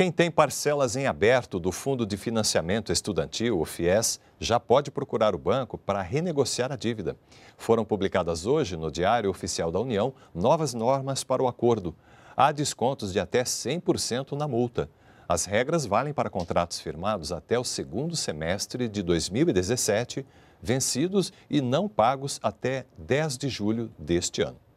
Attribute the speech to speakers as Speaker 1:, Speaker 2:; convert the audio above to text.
Speaker 1: Quem tem parcelas em aberto do Fundo de Financiamento Estudantil, o FIES, já pode procurar o banco para renegociar a dívida. Foram publicadas hoje no Diário Oficial da União novas normas para o acordo. Há descontos de até 100% na multa. As regras valem para contratos firmados até o segundo semestre de 2017, vencidos e não pagos até 10 de julho deste ano.